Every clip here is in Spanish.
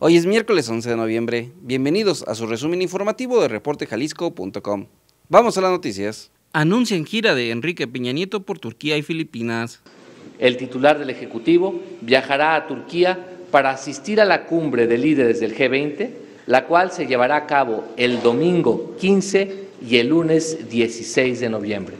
Hoy es miércoles 11 de noviembre. Bienvenidos a su resumen informativo de reportejalisco.com. Vamos a las noticias. Anuncian gira de Enrique Peña Nieto por Turquía y Filipinas. El titular del Ejecutivo viajará a Turquía para asistir a la cumbre de líderes del G20, la cual se llevará a cabo el domingo 15 y el lunes 16 de noviembre.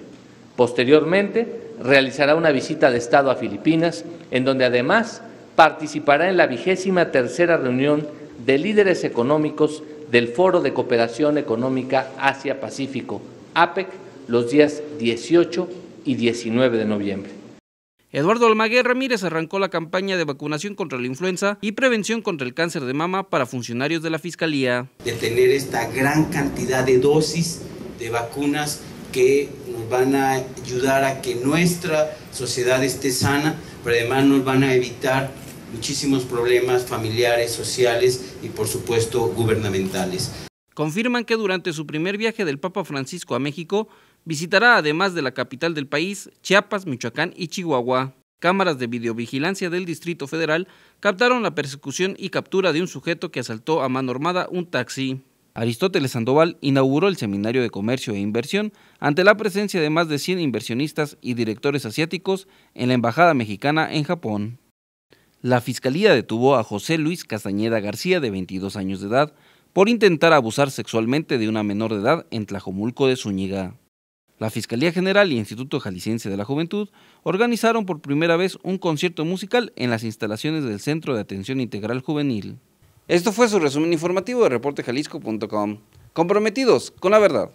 Posteriormente, realizará una visita de Estado a Filipinas, en donde además participará en la vigésima tercera reunión de líderes económicos del Foro de Cooperación Económica Asia-Pacífico, APEC, los días 18 y 19 de noviembre. Eduardo Almaguer Ramírez arrancó la campaña de vacunación contra la influenza y prevención contra el cáncer de mama para funcionarios de la Fiscalía. De tener esta gran cantidad de dosis de vacunas que nos van a ayudar a que nuestra sociedad esté sana, pero además nos van a evitar muchísimos problemas familiares, sociales y por supuesto gubernamentales. Confirman que durante su primer viaje del Papa Francisco a México visitará además de la capital del país Chiapas, Michoacán y Chihuahua. Cámaras de videovigilancia del Distrito Federal captaron la persecución y captura de un sujeto que asaltó a mano armada un taxi. Aristóteles Sandoval inauguró el Seminario de Comercio e Inversión ante la presencia de más de 100 inversionistas y directores asiáticos en la Embajada Mexicana en Japón la Fiscalía detuvo a José Luis Castañeda García, de 22 años de edad, por intentar abusar sexualmente de una menor de edad en Tlajomulco de Zúñiga. La Fiscalía General y Instituto Jalisciense de la Juventud organizaron por primera vez un concierto musical en las instalaciones del Centro de Atención Integral Juvenil. Esto fue su resumen informativo de reportejalisco.com. Comprometidos con la verdad.